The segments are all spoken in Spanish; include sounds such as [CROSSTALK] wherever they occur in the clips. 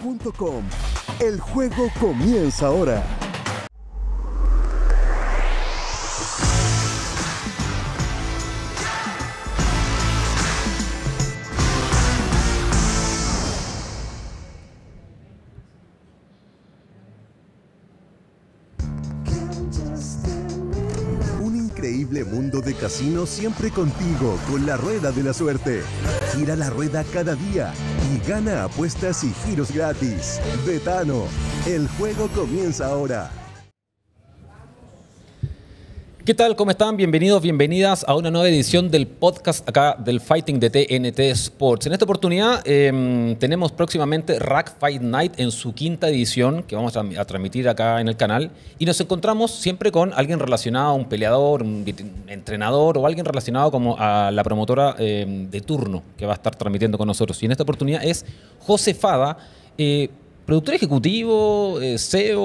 juego.com. El juego comienza ahora. un increíble mundo de casino siempre contigo con la rueda de la suerte. Gira la rueda cada día y gana apuestas y giros gratis. Betano, el juego comienza ahora. ¿Qué tal? ¿Cómo están? Bienvenidos, bienvenidas a una nueva edición del podcast acá del Fighting de TNT Sports. En esta oportunidad em, tenemos próximamente Rack Fight Night en su quinta edición que vamos a, transmitir acá en el canal y nos encontramos siempre con alguien relacionado a un peleador, un entrenador o alguien relacionado como a la promotora em, de turno que va a estar transmitiendo con nosotros. Y en esta oportunidad es José Fada, eh, productor ejecutivo, eh, CEO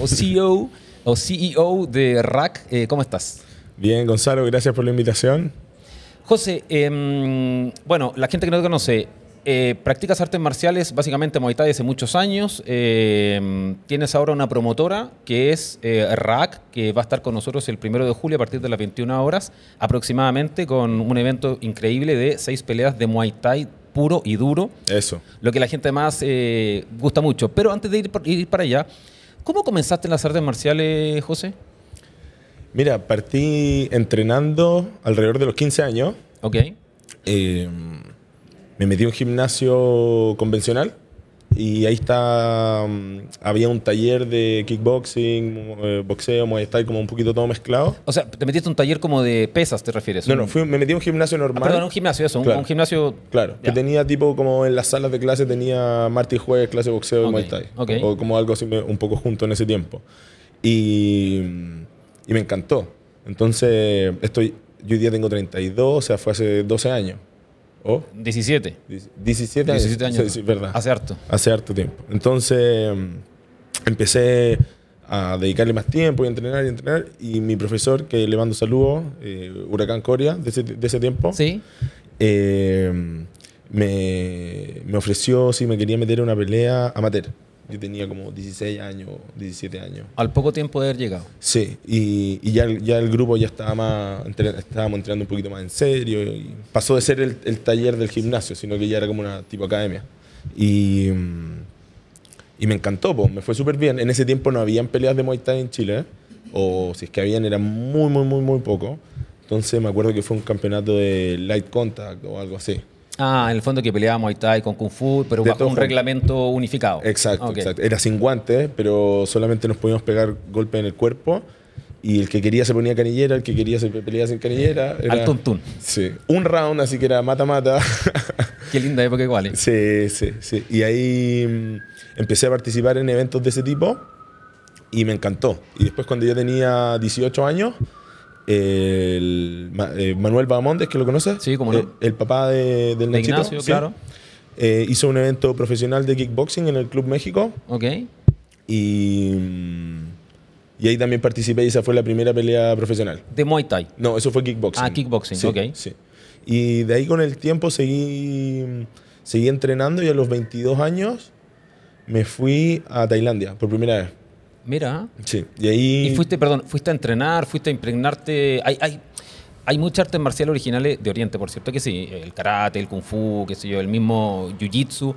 o CEO. [LAUGHS] o CEO de RAC. Eh, ¿Cómo estás? Bien, Gonzalo, gracias por la invitación. José, em, bueno, la gente que no te conoce, eh, practicas artes marciales, básicamente Muay Thai, hace muchos años. Em, tienes ahora una promotora que es eh, RAC, que va a estar con nosotros el primero de julio a partir de las 21 horas aproximadamente, con un evento increíble de seis peleas de Muay Thai puro y duro. Eso. Lo que la gente más gusta mucho. Pero antes de ir para allá, ¿Cómo comenzaste en las artes marciales, José? Mira, partí entrenando alrededor de los 15 años. Ok. Em, me metí en un gimnasio convencional y ahí está, mm, había un taller de kickboxing, eh, boxeo, muay thai, como un poquito todo mezclado. O sea, te metiste un taller como de pesas, ¿te refieres? No, no, me metí en un gimnasio normal. Ah, perdón, un gimnasio, eso, un, gimnasio... Claro, que tenía tipo como en las salas de clase tenía martes y jueves clase de boxeo y muay thai. O como algo así un poco junto en ese tiempo. Y, y me encantó. Entonces, estoy, yo hoy día tengo 32, o sea, fue hace 12 años. 17. 17 años. verdad. Hace harto. Hace harto tiempo. Entonces mm, empecé a dedicarle más tiempo y entrenar y entrenar. Y mi profesor, que le mando saludos, eh, Huracán Coria, de ese, tiempo, ¿Sí? Eh, me, me, ofreció si me quería meter en una pelea amateur. Yo tenía como 16 años, 17 años. Al poco tiempo de haber llegado. Sí, y, ya, ya, el grupo ya estaba más, estábamos entrenando un poquito más en serio. Y pasó de ser el, taller del gimnasio, sino que ya era como una tipo academia. Y, mm, y me encantó, me fue súper bien. En ese tiempo no habían peleas de Muay Thai en Chile, o si es que habían, era muy, muy, muy, muy poco. Entonces me acuerdo que fue un campeonato de light contact o algo así. Ah, en el fondo que peleábamos, ahí con Kung Fu, pero un reglamento unificado. Exacto, exacto. Era sin guantes, pero solamente nos podíamos pegar golpe en el cuerpo. Y el que quería se ponía canillera, el que quería se peleaba sin canillera. Era, Al Sí. Un round, así que era mata-mata. [LAUGHS] Qué linda época igual. ¿eh? Sí, sí, sí. Y ahí mm, empecé a participar en eventos de ese tipo y me encantó. Y después cuando yo tenía 18 años el, eh, Manuel Bamondes, que lo conoces. Sí, como eh, el, papá del claro. Eh, hizo un evento profesional de kickboxing en el Club México. Ok. Y, mm, y ahí también participé y esa fue la primera pelea profesional. ¿De Muay Thai? No, eso fue kickboxing. Ah, kickboxing, sí, Sí. Y de ahí con el tiempo seguí, seguí entrenando y a los 22 años me fui a Tailandia por primera vez. Mira. Sí, y ahí... Y fuiste, perdón, fuiste a entrenar, fuiste a impregnarte... Hay, hay, hay muchas artes marciales originales de Oriente, por cierto que sí. El karate, el kung fu, qué sé yo, el mismo jiu-jitsu.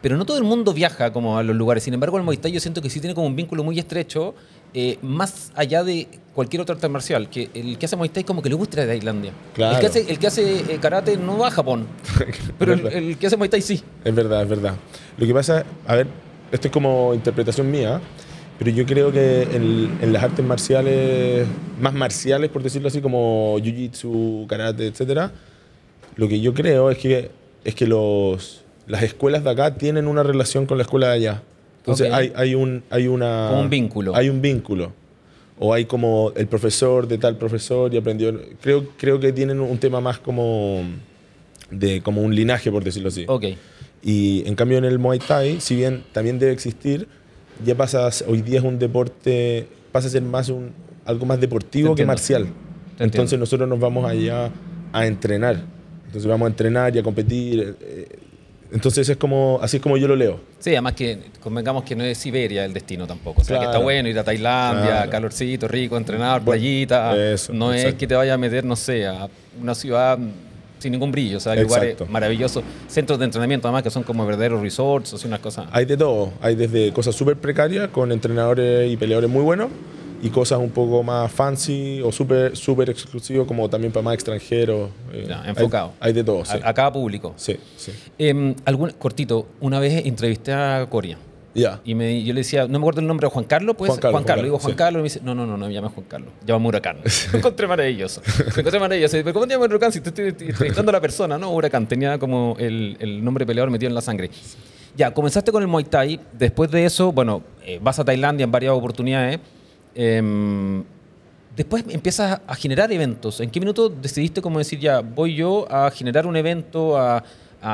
Pero no todo el mundo viaja como a los lugares. Sin embargo, el Muay Thai yo siento que sí tiene como un vínculo muy estrecho, eh, más allá de cualquier otra arte marcial. Que el que hace Muay Thai como que le gusta de Tailandia. El que hace, el que hace eh, karate no va a Japón. [LAUGHS] pero el, que hace Muay Thai sí. Es verdad, es verdad. Lo que pasa, a ver, esto es como interpretación mía. Pero yo creo que en, las artes marciales, más marciales por decirlo así, como jiu-jitsu, karate, etc., lo que yo creo es que, es que los, las escuelas de acá tienen una relación con la escuela de allá. Entonces hay, hay, un, hay una... un vínculo. Hay un vínculo. O hay como el profesor de tal profesor y aprendió... Creo, creo que tienen un tema más como, de, como un linaje, por decirlo así. Y en cambio en el Muay Thai, si bien también debe existir, ya pasas, hoy día es un deporte, pasa a ser más un, algo más deportivo que marcial. Entonces nosotros nos vamos allá a entrenar. Entonces vamos a entrenar y a competir. Eh, eh, entonces es como, así es como yo lo leo. Sí, además que convengamos que no es Siberia el destino tampoco. O sea, que está bueno ir a Tailandia, calorcito, rico, entrenar, playita. no es que te vaya a meter, no sé, a una ciudad sin ningún brillo. O sea, hay maravilloso centros de entrenamiento además que son como verdaderos resorts, o unas cosas. Hay de todo. Hay desde cosas súper precarias con entrenadores y peleadores muy buenos y cosas un poco más fancy o súper super exclusivo como también para más extranjeros. Eh, enfocado. Hay, de todo, acá a, cada público. Sí, em, cortito, una vez entrevisté a Coria y yo le decía, no me acuerdo el nombre, Juan Carlos, pues. Juan Carlos. Digo, Juan Carlos. Y me dice, no, no, no, no me llama Juan Carlos. llama Huracán. [LAUGHS] me encontré maravilloso. Me encontré maravilloso. Pero ¿cómo te llamas Huracán si te estoy entrevistando a la persona? No, Huracán. Tenía como el, el nombre peleador metido en la sangre. Ya, comenzaste con el Muay Thai. Después de eso, bueno, eh, vas a Tailandia en varias oportunidades. Em, después empiezas a generar eventos. ¿En qué minuto decidiste como decir, ya, voy yo a generar un evento, a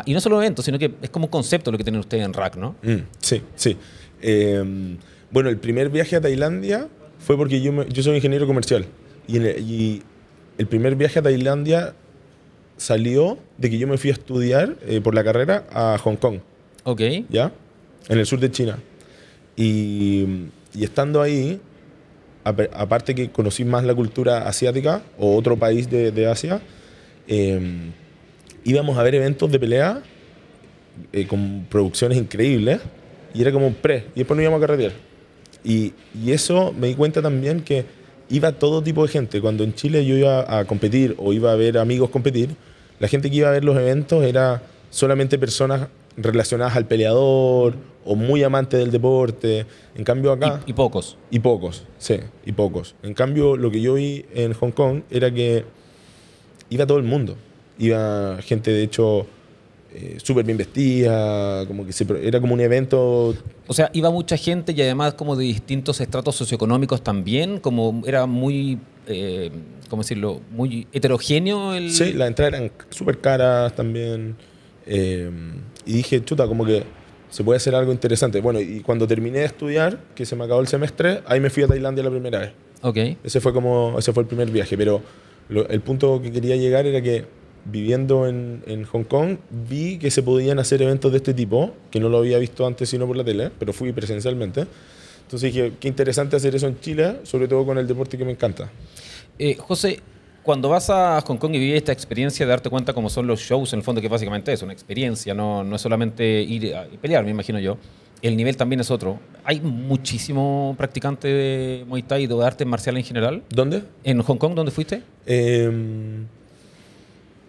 y no solo evento sino que es como un concepto lo que tienen ustedes en Rack, ¿no? Mm, sí, sí. Em, bueno, el primer viaje a Tailandia fue porque yo, yo soy ingeniero comercial y, el, primer viaje a Tailandia salió de que yo me fui a estudiar eh, por la carrera a Hong Kong. Ok. ¿Ya? En el sur de China. Y, estando ahí, aparte que conocí más la cultura asiática o otro país de, de Asia, eh, íbamos a ver eventos de pelea eh, con producciones increíbles y era como un pre, y después nos íbamos a carretear. Y, y, eso me di cuenta también que iba todo tipo de gente. Cuando en Chile yo iba a competir o iba a ver amigos competir, la gente que iba a ver los eventos era solamente personas relacionadas al peleador o muy amantes del deporte. En cambio acá... Y, y pocos. Y pocos, sí, y pocos. En cambio lo que yo vi en Hong Kong era que iba todo el mundo. Iba gente, de hecho, eh, súper bien vestida, como que era como un evento. O sea, iba mucha gente y además como de distintos estratos socioeconómicos también, como era muy, eh, ¿cómo decirlo? Muy heterogéneo el... Sí, las entradas eran súper caras también. Eh, y dije, chuta, como que se puede hacer algo interesante. Bueno, y cuando terminé de estudiar, que se me acabó el semestre, ahí me fui a Tailandia la primera vez. Ok. Ese fue como, ese fue el primer viaje, pero el punto que quería llegar era que viviendo en, en, Hong Kong, vi que se podían hacer eventos de este tipo, que no lo había visto antes sino por la tele, pero fui presencialmente. Entonces dije, qué interesante hacer eso en Chile, sobre todo con el deporte que me encanta. Eh, José, cuando vas a Hong Kong y vives esta experiencia de darte cuenta cómo son los shows, en el fondo que básicamente es una experiencia, no, no es solamente ir a pelear, me imagino yo. El nivel también es otro. ¿Hay muchísimo practicante de Muay Thai y de arte marcial en general? ¿Dónde? ¿En Hong Kong? ¿Dónde fuiste? Eh...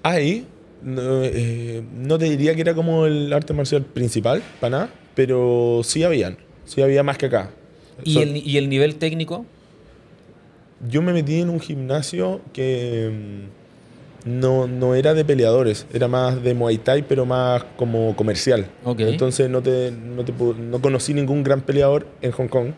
Ahí, eh, no, te diría que era como el arte marcial principal, para nada, pero sí habían, sí había más que acá. ¿Y, el, ¿Y, el, nivel técnico? Yo me metí en un gimnasio que mm, no, era de peleadores, era más de Muay Thai, pero más como comercial. Entonces no, te, no conocí ningún gran peleador en Hong Kong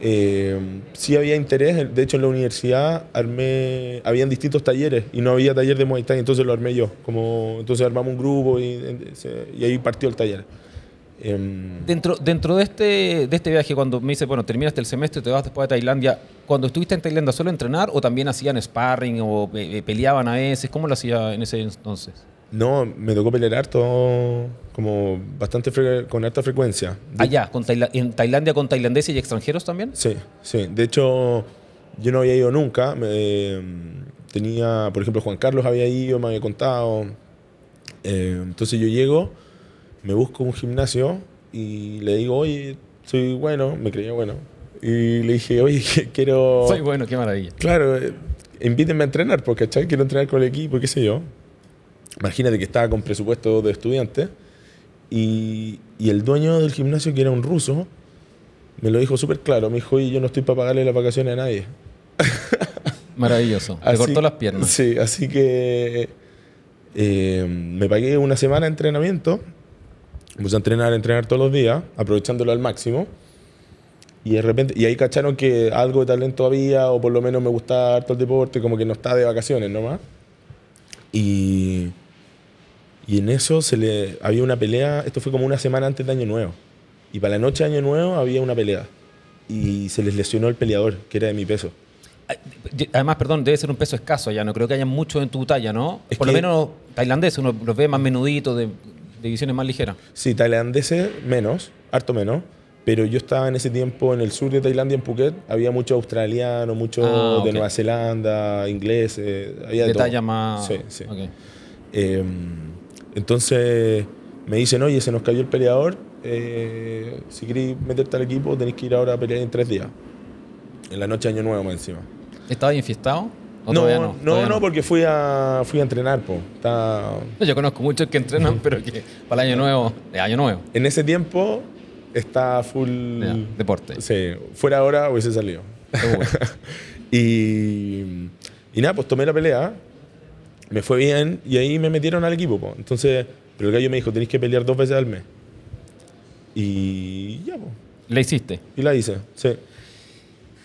eh, sí había interés, de hecho en la universidad armé, habían distintos talleres y no había taller de Muay Thai, entonces lo armé yo, como, entonces armamos un grupo y, ahí partió el taller. Em, dentro, dentro de, este, de este viaje, cuando me dice, bueno, terminaste el semestre, te vas después a Tailandia, cuando estuviste en Tailandia solo entrenar o también hacían sparring o eh, eh, peleaban a veces, ¿cómo lo hacía en ese entonces? No, me tocó pelear todo como bastante con alta frecuencia. Allá, ah, en Tailandia con tailandeses y extranjeros también. Sí, sí. De hecho, yo no había ido nunca. tenía, por ejemplo, Juan Carlos había ido, me había contado. Eh, entonces yo llego, me busco un gimnasio y le digo, oye, soy bueno, me creía bueno. Y le dije, oye, [LAUGHS] quiero... Soy bueno, qué maravilla. Claro, eh, invítenme a entrenar, porque Quiero entrenar con el equipo, qué sé yo. Imagínate que estaba con presupuesto de estudiante y, el dueño del gimnasio, que era un ruso, me lo dijo súper claro. Me dijo, y yo no estoy para pagarle las vacaciones a nadie. [LAUGHS] Maravilloso. Le cortó las piernas. Sí, así que eh, me pagué una semana de entrenamiento. Puse a entrenar, a entrenar todos los días, aprovechándolo al máximo. Y de repente, y ahí cacharon que algo de talento había, o por lo menos me gustaba harto el deporte, como que no estaba de vacaciones nomás. Y y en eso se le, había una pelea, esto fue como una semana antes de Año Nuevo. Y para la noche de Año Nuevo había una pelea. Y se les lesionó el peleador, que era de mi peso. Ah, además, perdón, debe ser un peso escaso ya, no creo que haya mucho en tu talla, ¿no? Por lo menos tailandeses, uno los ve más menuditos, de divisiones más ligeras. Sí, tailandeses menos, harto menos. Pero yo estaba en ese tiempo en el sur de Tailandia, en Phuket, había mucho australiano, mucho ah, de Nueva Zelanda, ingleses, había de, talla más. Sí, sí. Em, entonces me dicen, oye, se nos cayó el peleador, eh, si queréis meterte al equipo tenéis que ir ahora a pelear en tres días. En la noche de Año Nuevo más encima. ¿Estabas infiestado? No, no, no, porque fui a, fui a entrenar. Po. Está... Yo conozco muchos que entrenan, pero que para el año nuevo, De año nuevo. En ese tiempo está full... deporte. Sí, fuera ahora hubiese salido. [LAUGHS] y, y nada, pues tomé la pelea me fue bien y ahí me metieron al equipo. Entonces, pero el gallo me dijo, tenéis que pelear dos veces al mes. Y ya, ¿La hiciste? Y la hice, sí.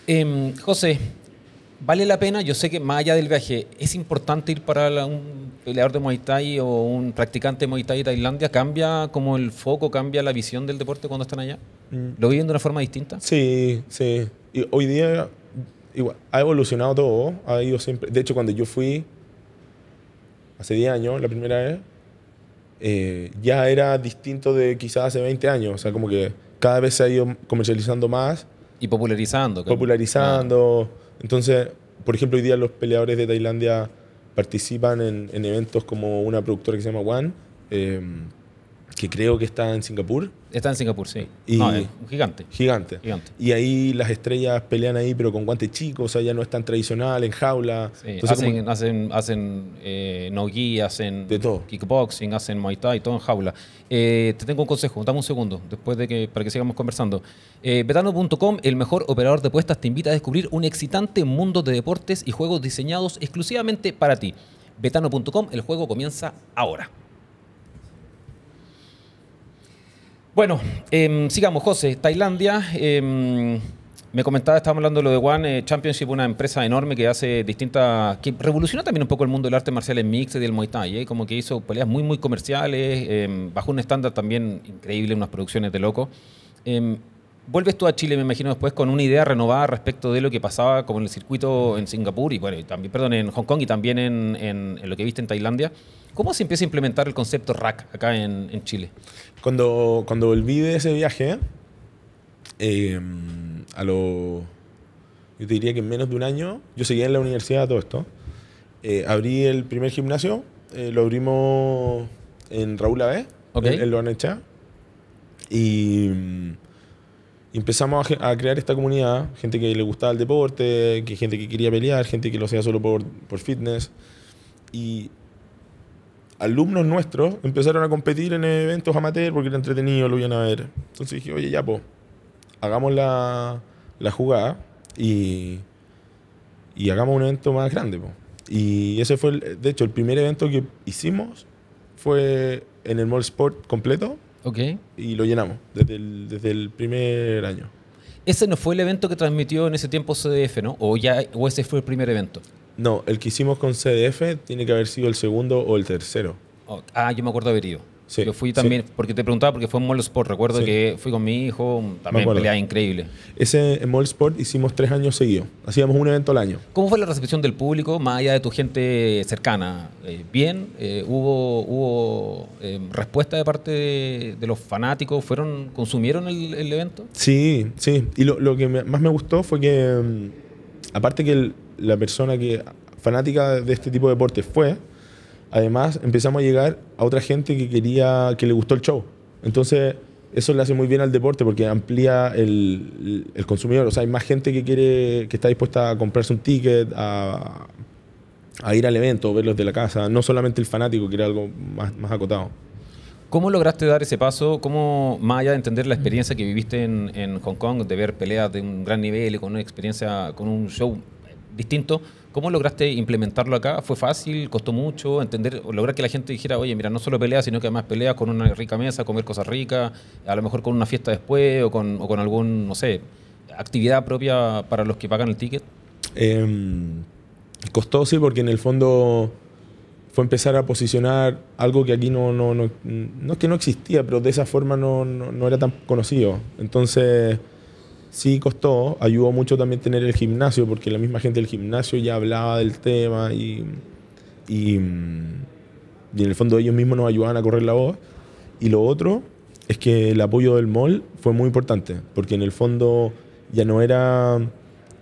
Em, José, ¿vale la pena? Yo sé que más allá del viaje, ¿es importante ir para un peleador de Muay Thai o un practicante de Muay Thai de Tailandia? ¿Cambia como el foco, cambia la visión del deporte cuando están allá? Mm. ¿Lo viven de una forma distinta? Sí, sí. Y hoy día ha evolucionado todo, ido siempre. De hecho, cuando yo fui, hace 10 años, la primera vez, eh, ya era distinto de quizás hace 20 años. O sea, como que cada vez se ha ido comercializando más. Y popularizando. Popularizando. Entonces, por ejemplo, hoy día los peleadores de Tailandia participan en, eventos como una productora que se llama One. Eh, que creo que está en Singapur. Está en Singapur, sí. Y gigante. Gigante. Y ahí las estrellas pelean ahí, pero con guantes chicos, o sea, ya no es tan tradicional, en jaula. Entonces, hacen, hacen, no gi, hacen eh, kickboxing, hacen muay thai, todo en jaula. Eh, te tengo un consejo, dame un segundo, después de que, para que sigamos conversando. Eh, Betano.com, el mejor operador de puestas te invita a descubrir un excitante mundo de deportes y juegos diseñados exclusivamente para ti. Betano.com, el juego comienza ahora. Bueno, em, sigamos, José. Tailandia. Em, me comentaba, estábamos hablando de lo de One eh, Championship, una empresa enorme que hace distintas. que revolucionó también un poco el mundo del arte marcial en mix y del Muay Thai, eh, como que hizo peleas muy, muy comerciales, em, bajo un estándar también increíble, unas producciones de loco. Vuelves tú a Chile, me imagino, después con una idea renovada respecto de lo que pasaba como en el circuito en Singapur y bueno, también, perdón, en Hong Kong y también en, en, lo que viste en Tailandia. ¿Cómo se empieza a implementar el concepto RAC acá en, en Chile? Cuando, cuando volví de ese viaje, em, a lo, yo te diría que en menos de un año, yo seguía en la universidad todo esto. Eh, abrí el primer gimnasio, eh, lo abrimos en Raúl Ave, en, en Y empezamos a, crear esta comunidad, gente que le gustaba el deporte, que, gente que quería pelear, gente que lo hacía solo por, fitness. Y alumnos nuestros empezaron a competir en eventos amateur porque era entretenido, lo iban a ver. Entonces dije, oye, ya, pues hagamos la, jugada y, hagamos un evento más grande. pues Y ese fue, de hecho, el primer evento que hicimos fue en el Mall Sport completo y lo llenamos desde el, primer año. Ese no fue el evento que transmitió en ese tiempo CDF, ¿no? ¿O, ya, o ese fue el primer evento? No, el que hicimos con CDF tiene que haber sido el segundo o el tercero. Oh, ah, yo me acuerdo haber ido yo fui también, porque te preguntaba, porque fue en Mall Sport. Recuerdo que fui con mi hijo, también pelea increíble. Ese en Mall Sport hicimos tres años seguidos. Hacíamos un evento al año. ¿Cómo fue la recepción del público, más allá de tu gente cercana? Eh, ¿Bien? Eh, ¿Hubo, hubo eh, respuesta de parte de, los fanáticos? ¿Fueron, ¿Consumieron el, evento? Sí, sí. Y lo, que más me gustó fue que, mm, aparte que la persona que fanática de este tipo de deporte, fue además empezamos a llegar a otra gente que quería, que le gustó el show. Entonces, eso le hace muy bien al deporte porque amplía el, consumidor. O sea, hay más gente que quiere, que está dispuesta a comprarse un ticket, a, ir al evento, verlos de la casa. No solamente el fanático, que era algo más, acotado. ¿Cómo lograste dar ese paso? ¿Cómo, más allá de entender la experiencia que viviste en, en Hong Kong, de ver peleas de un gran nivel y con una experiencia, con un show distinto, ¿Cómo lograste implementarlo acá? ¿Fue fácil? ¿Costó mucho? entender ¿Lograr que la gente dijera, oye, mira, no solo peleas, sino que además peleas con una rica mesa, comer cosas ricas, a lo mejor con una fiesta después o con, o algún, no sé, actividad propia para los que pagan el ticket? Em, costó, sí, porque en el fondo fue empezar a posicionar algo que aquí no, es que no existía, pero de esa forma no, no era tan conocido. Entonces sí costó, ayudó mucho también tener el gimnasio, porque la misma gente del gimnasio ya hablaba del tema mm, y, en el fondo ellos mismos nos ayudaban a correr la voz. Y lo otro es que el apoyo del mall fue muy importante, porque en el fondo ya no era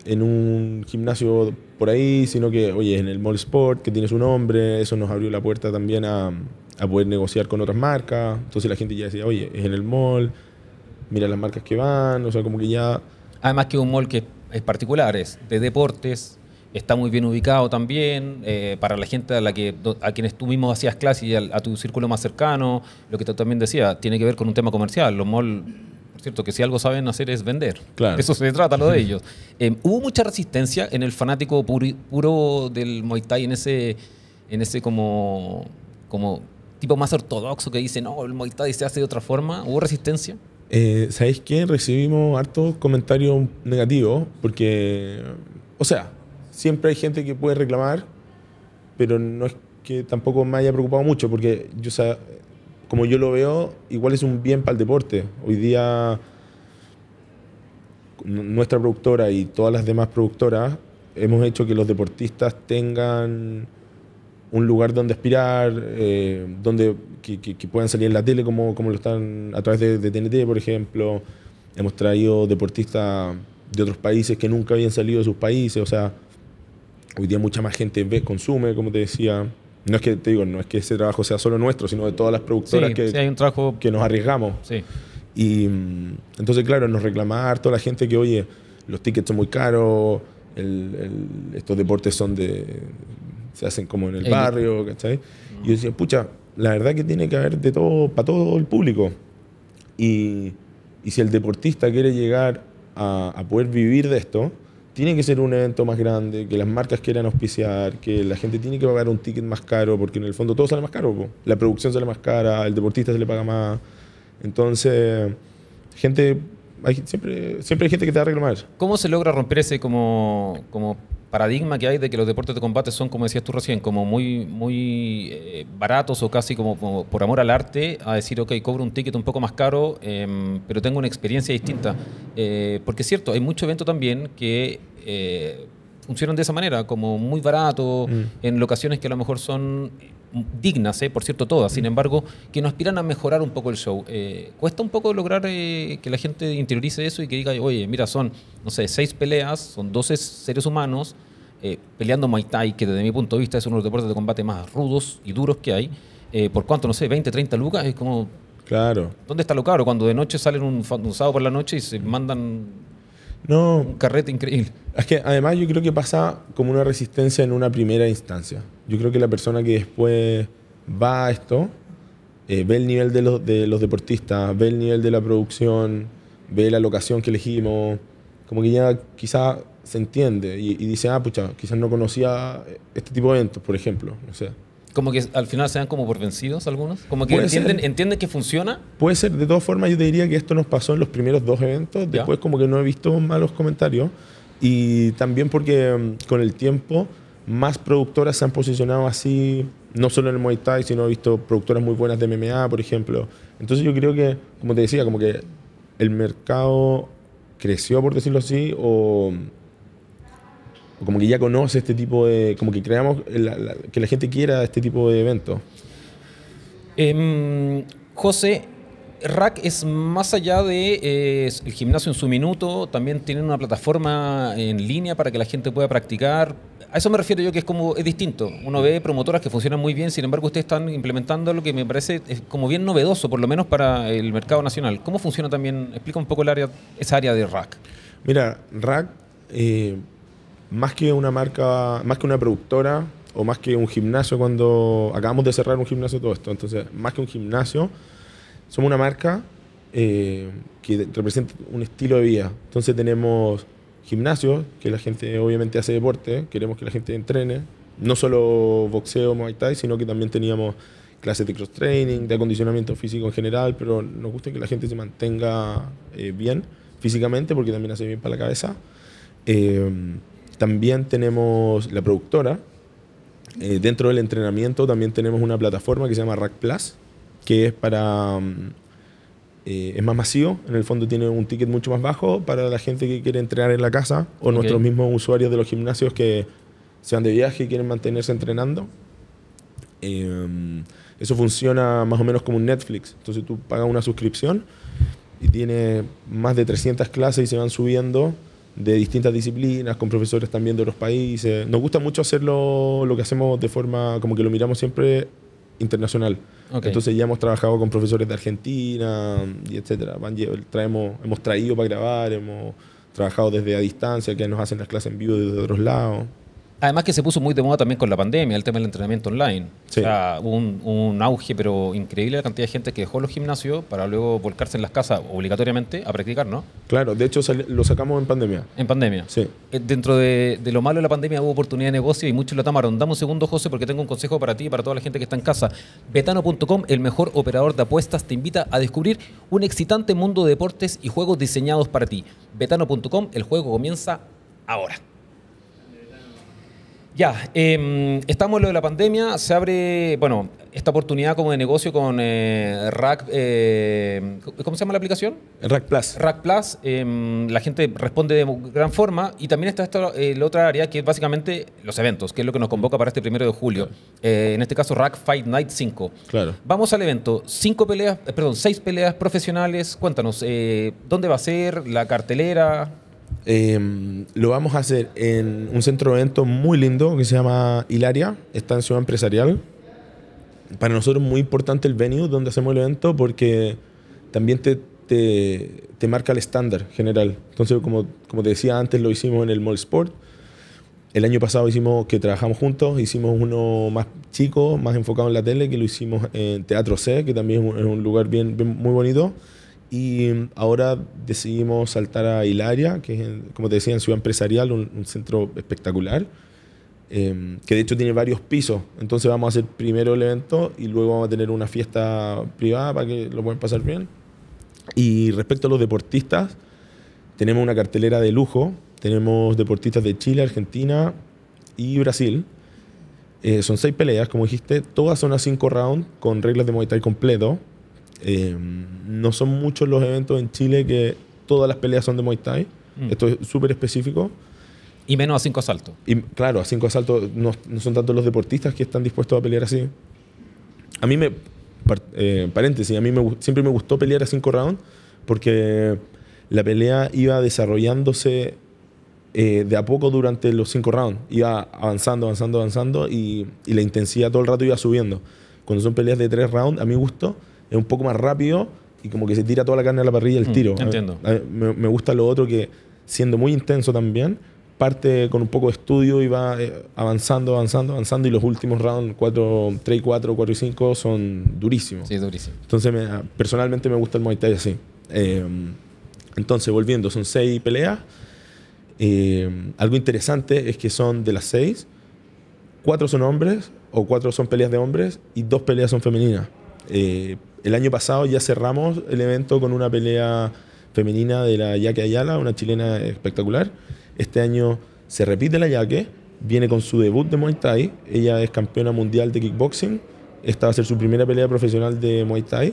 en un gimnasio por ahí, sino que, oye, en el mall sport, que tiene su nombre, eso nos abrió la puerta también a, a poder negociar con otras marcas. Entonces la gente ya decía, oye, es en el mall mira las marcas que van, o sea, como que ya... Además que es un mall que es particular, es de deportes, está muy bien ubicado también, eh, para la gente a, la que, a quienes tú mismo hacías clases y a, tu círculo más cercano, lo que tú también decía, tiene que ver con un tema comercial, los malls cierto que si algo saben hacer es vender. Claro. Eso se trata lo de [LAUGHS] ellos. Em, hubo mucha resistencia en el fanático puro, del Muay Thai, en ese, en ese como, como tipo más ortodoxo que dice, no, el Muay Thai se hace de otra forma. ¿Hubo resistencia? Eh, ¿Sabéis qué? Recibimos hartos comentarios negativos porque, o sea, siempre hay gente que puede reclamar, pero no es que tampoco me haya preocupado mucho porque o como yo lo veo, igual es un bien para el deporte. Hoy día nuestra productora y todas las demás productoras hemos hecho que los deportistas tengan un lugar donde aspirar, eh, donde que, puedan salir en la tele como, como lo están a través de, TNT, por ejemplo. Hemos traído deportistas de otros países que nunca habían salido de sus países. O sea, hoy día mucha más gente ve, consume, como te decía. No es que te digo, no es que ese trabajo sea solo nuestro, sino de todas las productoras que, hay un trabajo... que nos arriesgamos. Y entonces, claro, nos reclamar toda la gente que, oye, los tickets son muy caros, estos deportes son de, se hacen como en el barrio, ¿cachai? Y yo decía, pucha, la verdad que tiene que haber de todo, para todo el público. Y, y si el deportista quiere llegar a, a, poder vivir de esto, tiene que ser un evento más grande, que las marcas quieran auspiciar, que la gente tiene que pagar un ticket más caro, porque en el fondo todo sale más caro. La producción sale más cara, el deportista se le paga más. Entonces, gente, hay, siempre, siempre hay gente que te va a reclamar. ¿Cómo se logra romper ese como, como paradigma que hay de que los deportes de combate son, como decías tú recién, como muy, muy eh, baratos o casi como, por amor al arte, a decir, ok, cobro un ticket un poco más caro, em, pero tengo una experiencia distinta. Eh, porque es cierto, hay mucho evento también que eh, funcionan de esa manera, como muy barato, mm. en locaciones que a lo mejor son dignas, eh, por cierto, todas, sin mm. embargo, que nos aspiran a mejorar un poco el show. Eh, cuesta un poco lograr eh, que la gente interiorice eso y que diga, oye, mira, son, no sé, seis peleas, son 12 seres humanos eh, peleando maitai, que desde mi punto de vista es uno de los deportes de combate más rudos y duros que hay. ¿Por cuánto? No sé, 20, 30 lucas, es como... Claro. ¿Dónde está lo caro? Cuando de noche salen un, un por la noche y se mandan no. un carrete increíble. Es que además yo creo que pasa como una resistencia en una primera instancia yo creo que la persona que después va a esto, eh, ve el nivel de los, de los deportistas, ve el nivel de la producción, ve la locación que elegimos, como que ya quizás se entiende y, dice, ah, pucha, quizás no conocía este tipo de eventos, por ejemplo, Como que al final se dan como por vencidos algunos, como que entienden, que funciona. Puede ser, de todas formas yo te diría que esto nos pasó en los primeros dos eventos, después como que no he visto malos comentarios y también porque mm, con el tiempo más productoras se han posicionado así, no solo en el Muay Thai, sino he visto productoras muy buenas de MMA, por ejemplo. Entonces yo creo que, como te decía, como que el mercado creció, por decirlo así, o, como que ya conoce este tipo de, como que creamos que la gente quiera este tipo de eventos. Em, José, Rack es más allá de eh, el gimnasio en su minuto, también tienen una plataforma en línea para que la gente pueda practicar. A eso me refiero yo que es como distinto. Uno ve promotoras que funcionan muy bien, sin embargo ustedes están implementando lo que me parece eh, como bien novedoso, por lo menos para el mercado nacional. ¿Cómo funciona también? Explica un poco el área, esa área de Rack. Mira, Rack eh, más que una marca, más que una productora o más que un gimnasio cuando acabamos de cerrar un gimnasio todo esto, entonces más que un gimnasio somos una marca eh, que representa un estilo de vida. Entonces tenemos gimnasios, que la gente obviamente hace deporte, queremos que la gente entrene, no solo boxeo, muay thai, sino que también teníamos clases de cross training, de acondicionamiento físico en general, pero nos gusta que la gente se mantenga eh, bien físicamente porque también hace bien para la cabeza. Em, también tenemos la productora. Eh, dentro del entrenamiento también tenemos una plataforma que se llama Rack Plus, que es para... Mm, eh, es más masivo, en el fondo tiene un ticket mucho más bajo para la gente que quiere entrenar en la casa o nuestros mismos usuarios de los gimnasios que se van de viaje y quieren mantenerse entrenando. Em, eso funciona más o menos como un Netflix. Entonces tú pagas una suscripción y tiene más de 300 clases y se van subiendo de distintas disciplinas, con profesores también de otros países. Nos gusta mucho hacerlo, lo que hacemos de forma, como que lo miramos siempre internacional. Entonces ya hemos trabajado con profesores de Argentina y etcétera. traemos, hemos traído para grabar, hemos trabajado desde a distancia, que nos hacen las clases en vivo desde otros lados. Además que se puso muy de moda también con la pandemia, el tema del entrenamiento online. O sea, hubo un, auge, pero increíble la cantidad de gente que dejó los gimnasios para luego volcarse en las casas obligatoriamente a practicar, ¿no? Claro, de hecho lo sacamos en pandemia. En pandemia. Sí. Eh, dentro de, lo malo de la pandemia hubo oportunidad de negocio y muchos lo tomaron. Dame un segundo, José, porque tengo un consejo para ti y para toda la gente que está en casa. Betano.com, el mejor operador de apuestas, te invita a descubrir un excitante mundo de deportes y juegos diseñados para ti. Betano.com, el juego comienza ahora. Ya, em, estamos en lo de la pandemia, se abre, bueno, esta oportunidad como de negocio con eh, Rack, eh, ¿cómo se llama la aplicación? Rack Plus. Rack Plus, em, la gente responde de gran forma y también está esta, eh, la otra área que es básicamente los eventos, que es lo que nos convoca para este primero de julio. en este caso, Rack Fight Night 5. Claro. Vamos al evento, cinco peleas, perdón, seis peleas profesionales, cuéntanos, ¿dónde va a ser la cartelera? Em, lo vamos a hacer en un centro de eventos muy lindo que se llama Hilaria, está en Ciudad Empresarial. Para nosotros es muy importante el venue donde hacemos el evento porque también te, te, marca el estándar general. Entonces, como, como te decía antes, lo hicimos en el Mall Sport. El año pasado hicimos, que trabajamos juntos, hicimos uno más chico, más enfocado en la tele, que lo hicimos en Teatro C, que también es un, lugar bien, bien muy bonito. Y ahora decidimos saltar a Hilaria, que es, como te decía, en Ciudad Empresarial, un, centro espectacular, em, que de hecho tiene varios pisos. Entonces vamos a hacer primero el evento y luego vamos a tener una fiesta privada para que lo puedan pasar bien. Y respecto a los deportistas, tenemos una cartelera de lujo. Tenemos deportistas de Chile, Argentina y Brasil. Eh, son seis peleas, como dijiste. Todas son a cinco rounds con reglas de Muay completo. Eh, no son muchos los eventos en Chile que todas las peleas son de Muay Thai. Mm. Esto es súper específico. Y menos a cinco asaltos. Y, claro, a cinco asaltos no, son tantos los deportistas que están dispuestos a pelear así. A mí me. Eh, paréntesis, a mí siempre me gustó pelear a cinco rounds porque la pelea iba desarrollándose eh, de a poco durante los cinco rounds. Iba avanzando, avanzando, avanzando y, la intensidad todo el rato iba subiendo. Cuando son peleas de tres rounds, a mi gusto, es un poco más rápido y como que se tira toda la carne a la parrilla el mm, tiro. entiendo. me, gusta lo otro que, siendo muy intenso también, parte con un poco de estudio y va eh, avanzando, avanzando, avanzando y los últimos rounds, 3 3, 4, 4 y 5, son durísimos. Sí, durísimo. Entonces, personalmente me gusta el Muay Thai así. Eh, entonces, volviendo, son 6 peleas. Eh, algo interesante es que son de las 6, 4 son hombres o 4 son peleas de hombres y 2 peleas son femeninas el año pasado ya cerramos el evento con una pelea femenina de la Yaque Ayala, una chilena espectacular. Este año se repite la Yaque, viene con su debut de Muay Thai. Ella es campeona mundial de kickboxing. Esta va a ser su primera pelea profesional de Muay Thai.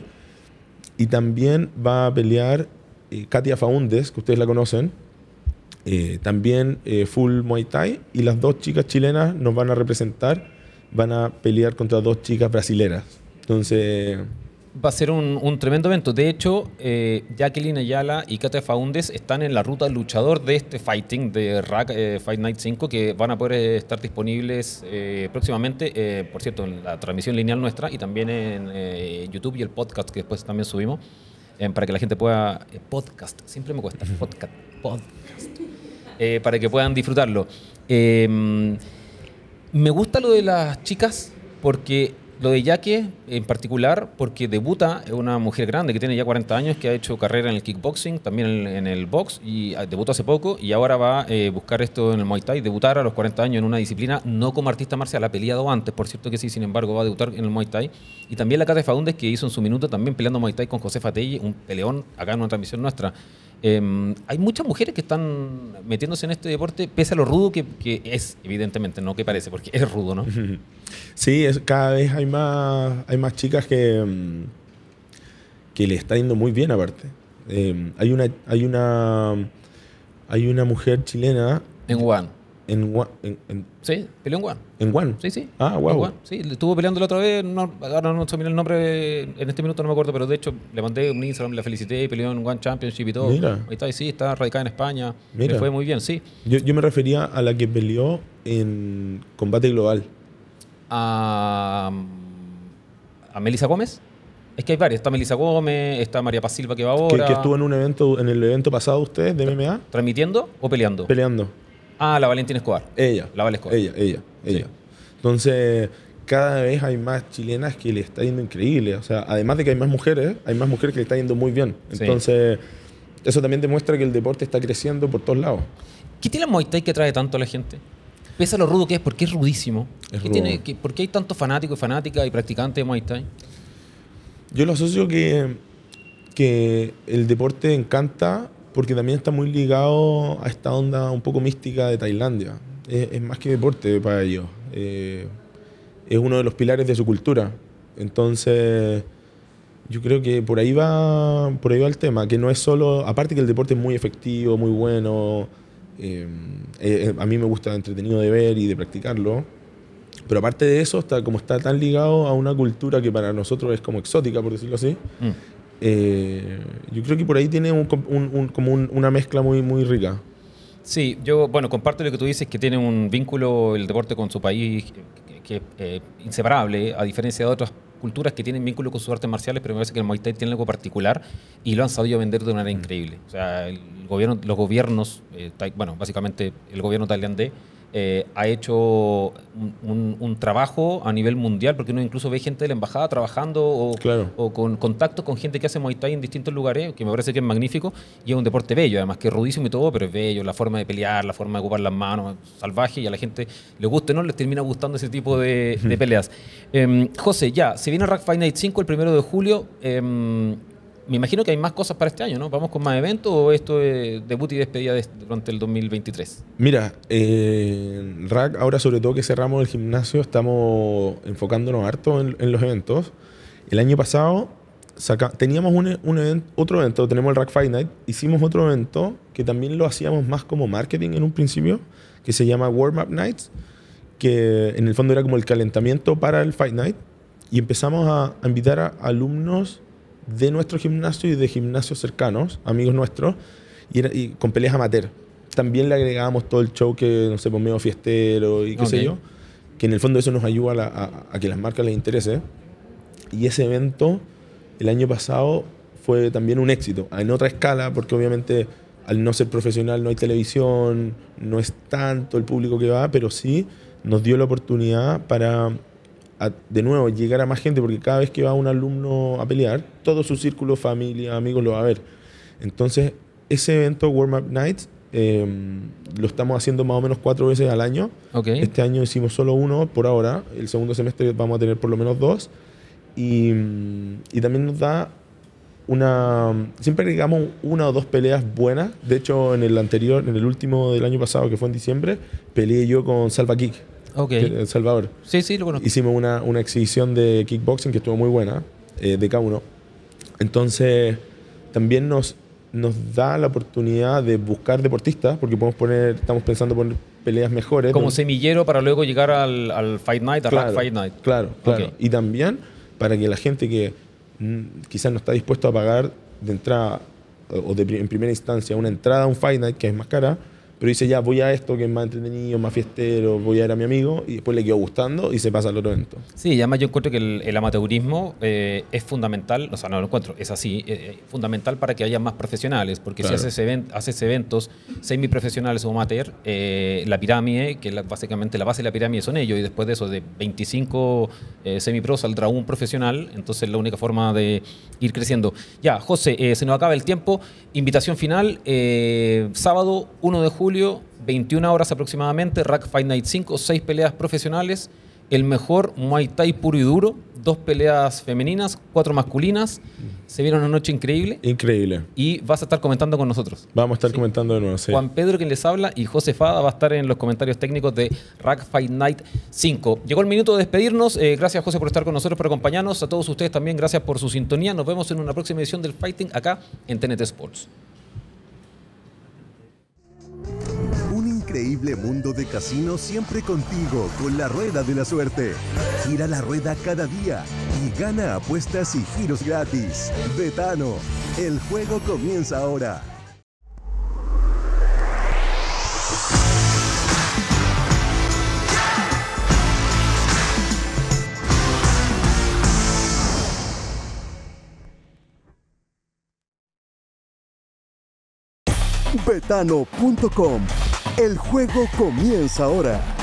Y también va a pelear eh, Katia Faundes, que ustedes la conocen. Eh, también eh, full Muay Thai. Y las dos chicas chilenas nos van a representar. Van a pelear contra dos chicas brasileras. Entonces Va a ser un, tremendo evento. De hecho, eh, Jacqueline Ayala y Katia Faundes están en la ruta luchador de este fighting de Rack, eh, Fight Night 5 que van a poder eh, estar disponibles próximamente, por cierto, en la transmisión lineal nuestra y también en YouTube y el podcast que después también subimos para que la gente pueda... podcast, siempre me cuesta. [LAUGHS] Podcast. podcast. para que puedan disfrutarlo. Em, me gusta lo de las chicas porque lo de Jackie en particular, porque debuta una mujer grande que tiene ya 40 años, que ha hecho carrera en el kickboxing, también en, el box, y ah, debutó hace poco, y ahora va a eh, buscar esto en el Muay Thai, debutar a los 40 años en una disciplina, no como artista marcial, ha peleado antes, por cierto que sí, sin embargo, va a debutar en el Muay Thai. Y también la de Faúndez, que hizo en su minuto también peleando Muay Thai con José Fatelli, un peleón acá en una transmisión nuestra. Em, hay muchas mujeres que están metiéndose en este deporte, pese a lo rudo que, es, evidentemente, no que parece, porque es rudo, ¿no? [LAUGHS] Sí, es, cada vez hay más, hay más chicas que, em, que le está yendo muy bien aparte. Em, hay una hay una hay una mujer chilena en Juan. En, en, sí, peleó en One. ¿En One? Sí, sí. Ah, wow. Sí, estuvo peleando la otra vez. No, ahora no se el nombre en este minuto, no me acuerdo, pero de hecho le mandé un Instagram, le felicité y peleó en One Championship y todo. Mira. Ahí está, sí, está radicada en España. Mira. fue muy bien, sí. Yo, me refería a la que peleó en Combate Global. A, a Melissa Gómez. Es que hay varias. Está Melissa Gómez, está María Paz Silva que va ahora. Que, que estuvo en un evento, en el evento pasado usted ustedes de MMA. ¿Transmitiendo o peleando? Peleando. Ah, la Valentina Escobar. Ella. La Val Escobar. Ella, ella, ella. Entonces, cada vez hay más chilenas que le está yendo increíble. O sea, además de que hay más mujeres, hay más mujeres que le está yendo muy bien. Entonces, eso también demuestra que el deporte está creciendo por todos lados. ¿Qué tiene el Muay Thai que atrae tanto a la gente? Pese a lo rudo que es, porque es rudísimo. ¿Por qué hay tantos fanáticos y fanáticas y practicantes de Muay Thai? Yo lo asocio que, que el deporte encanta porque también está muy ligado a esta onda un poco mística de Tailandia. Es, más que deporte para ellos. Eh, es uno de los pilares de su cultura. Entonces, yo creo que por ahí va, por ahí va el tema, que no es solo, aparte que el deporte es muy efectivo, muy bueno, eh, eh, a mí me gusta entretenido de ver y de practicarlo, pero aparte de eso, está, como está tan ligado a una cultura que para nosotros es como exótica, por decirlo así, mm. Eh, yo creo que por ahí tiene un, como una mezcla muy, muy rica. Sí, yo, bueno, comparto lo que tú dices, que tiene un vínculo el deporte con su país que es eh, inseparable, a diferencia de otras culturas que tienen vínculo con sus artes marciales, pero me parece que el Muay Thai tiene algo particular y lo han sabido vender de una manera mm. increíble. O sea, el gobierno, los gobiernos, eh, bueno, básicamente el gobierno tailandés eh, ha hecho un, trabajo a nivel mundial, porque uno incluso ve gente de la embajada trabajando o, con contacto con gente que hace Muay Thai en distintos lugares, que me parece que es magnífico, y es un deporte bello, además que es rudísimo y todo, pero es bello, la forma de pelear, la forma de ocupar las manos, salvaje, y a la gente le gusta, ¿no? Les termina gustando ese tipo de, [LAUGHS] peleas. Em, José, ya, se viene Rack Fight Night 5 el primero de julio. Em, me imagino que hay más cosas para este año, ¿no? ¿Vamos con más eventos o esto es debut y despedida este, durante el 2023? Mira, eh, RAC, ahora sobre todo que cerramos el gimnasio, estamos enfocándonos harto en, los eventos. El año pasado teníamos un, otro evento, tenemos el Rack Fight Night, hicimos otro evento que también lo hacíamos más como marketing en un principio, que se llama Warm Up Nights, que en el fondo era como el calentamiento para el Fight Night, y empezamos a, a invitar a alumnos de nuestro gimnasio y de gimnasios cercanos, amigos nuestros, y, con peleas amateur. También le agregábamos todo el show que, no sé, pues fiestero y qué sé yo, que en el fondo eso nos ayuda a, que las marcas les interese. Y ese evento, el año pasado, fue también un éxito, en otra escala, porque obviamente al no ser profesional no hay televisión, no es tanto el público que va, pero sí nos dio la oportunidad para de nuevo, llegar a más gente, porque cada vez que va un alumno a pelear, todo su círculo, familia, amigos lo va a ver. Entonces, ese evento, Warm Up Night, em, lo estamos haciendo más o menos cuatro veces al año. Este año hicimos solo uno por ahora, el segundo semestre vamos a tener por lo menos dos. Y, también nos da una... Siempre digamos una o dos peleas buenas. De hecho, en el anterior, en el último del año pasado, que fue en diciembre, peleé yo con Salva Kick. Okay. El Salvador. Sí, sí, lo conozco. Hicimos una, una exhibición de kickboxing que estuvo muy buena, eh, de K1. Entonces, también nos, nos da la oportunidad de buscar deportistas, porque podemos poner, estamos pensando poner peleas mejores. Como semillero para luego llegar al, al Fight Night, al claro, Fight Night. Claro, claro. Y también para que la gente que quizás no está dispuesto a pagar de entrada o de, en primera instancia una entrada a un Fight Night que es más cara, pero dice, ya, voy a esto que es más entretenido, más fiestero, voy a ir a mi amigo, y después le quedó gustando y se pasa al otro evento. Sí, además yo encuentro que el, amateurismo eh, es fundamental, o sea, no lo encuentro, es así, eh, eh, fundamental para que haya más profesionales, porque si haces, eventos semiprofesionales o amateur, la pirámide, que básicamente la base de la pirámide son ellos, y después de eso, de 25 semipro saldrá un profesional, entonces la única forma de ir creciendo. Ya, José, se nos acaba el tiempo, invitación final, sábado 1 de julio julio, 21 horas aproximadamente, Rack Fight Night 5, 6 peleas profesionales, el mejor Muay Thai puro y duro, dos peleas femeninas, cuatro masculinas. Se vieron una noche increíble. Increíble. Y vas a estar comentando con nosotros. Vamos a estar comentando de nuevo, sí. Juan Pedro, quien les habla, y José Fada va a estar en los comentarios técnicos de Rack Fight Night 5. Llegó el minuto de despedirnos. Eh, gracias, José, por estar con nosotros, por acompañarnos. A todos ustedes también, gracias por su sintonía. Nos vemos en una próxima edición del Fighting acá en TNT Sports. increíble mundo de casino siempre contigo con la rueda de la suerte. Gira la rueda cada día y gana apuestas y giros gratis. Betano, el juego comienza ahora. betano.com el juego comienza ahora.